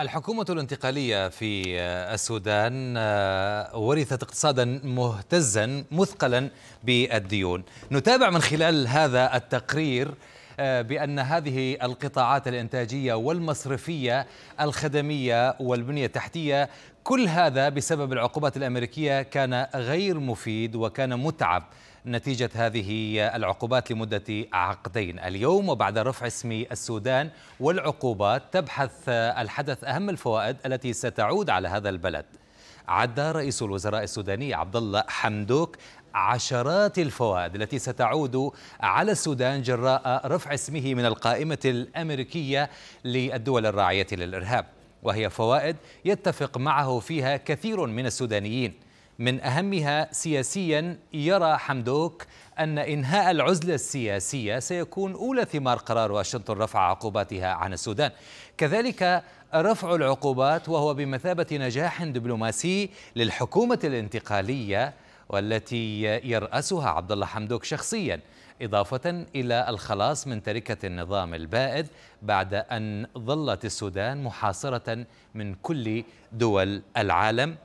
الحكومة الانتقالية في السودان آه، ورثت اقتصادا مهتزا مثقلا بالديون نتابع من خلال هذا التقرير آه، بأن هذه القطاعات الإنتاجية والمصرفية الخدمية والبنية التحتية كل هذا بسبب العقوبات الأمريكية كان غير مفيد وكان متعب نتيجة هذه العقوبات لمدة عقدين اليوم وبعد رفع اسم السودان والعقوبات تبحث الحدث أهم الفوائد التي ستعود على هذا البلد عد رئيس الوزراء السوداني عبد الله حمدوك عشرات الفوائد التي ستعود على السودان جراء رفع اسمه من القائمة الأمريكية للدول الراعية للإرهاب وهي فوائد يتفق معه فيها كثير من السودانيين من أهمها سياسيا يرى حمدوك أن إنهاء العزلة السياسية سيكون أولى ثمار قرار واشنطن رفع عقوباتها عن السودان كذلك رفع العقوبات وهو بمثابة نجاح دبلوماسي للحكومة الانتقالية والتي يرأسها عبد الله حمدوك شخصيا إضافة إلى الخلاص من تركة النظام البائد بعد أن ظلت السودان محاصرة من كل دول العالم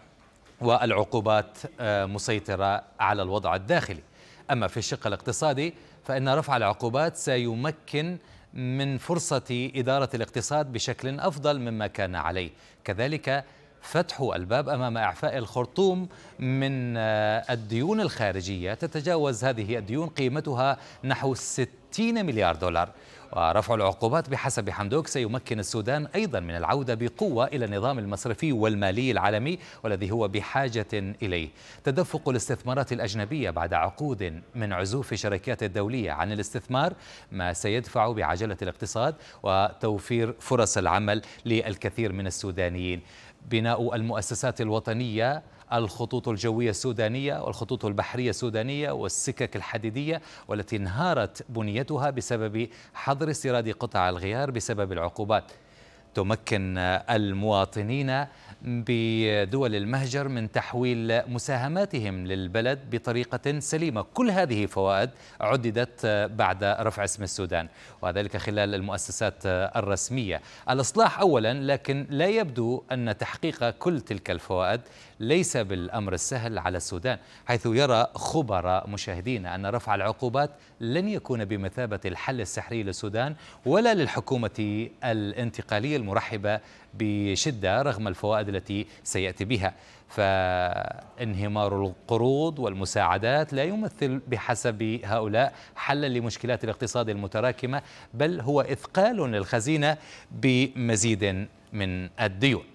والعقوبات آه، مسيطرة على الوضع الداخلي أما في الشق الاقتصادي فإن رفع العقوبات سيمكن من فرصة إدارة الاقتصاد بشكل أفضل مما كان عليه كذلك فتح الباب أمام إعفاء الخرطوم من آه، الديون الخارجية تتجاوز هذه الديون قيمتها نحو 6 60 مليار دولار ورفع العقوبات بحسب حمدوك سيمكن السودان أيضا من العودة بقوة إلى النظام المصرفي والمالي العالمي والذي هو بحاجة إليه تدفق الاستثمارات الأجنبية بعد عقود من عزوف شركات الدولية عن الاستثمار ما سيدفع بعجلة الاقتصاد وتوفير فرص العمل للكثير من السودانيين بناء المؤسسات الوطنية الخطوط الجوية السودانية والخطوط البحرية السودانية والسكك الحديدية والتي انهارت بنيتها بسبب حظر استيراد قطع الغيار بسبب العقوبات تمكن المواطنين بدول المهجر من تحويل مساهماتهم للبلد بطريقة سليمة كل هذه فوائد عددت بعد رفع اسم السودان وذلك خلال المؤسسات الرسمية الإصلاح أولا لكن لا يبدو أن تحقيق كل تلك الفوائد ليس بالأمر السهل على السودان حيث يرى خبراء مشاهدين أن رفع العقوبات لن يكون بمثابة الحل السحري للسودان ولا للحكومة الانتقالية مرحبة بشدة رغم الفوائد التي سيأتي بها فانهمار القروض والمساعدات لا يمثل بحسب هؤلاء حلا لمشكلات الاقتصاد المتراكمة بل هو إثقال للخزينة بمزيد من الديون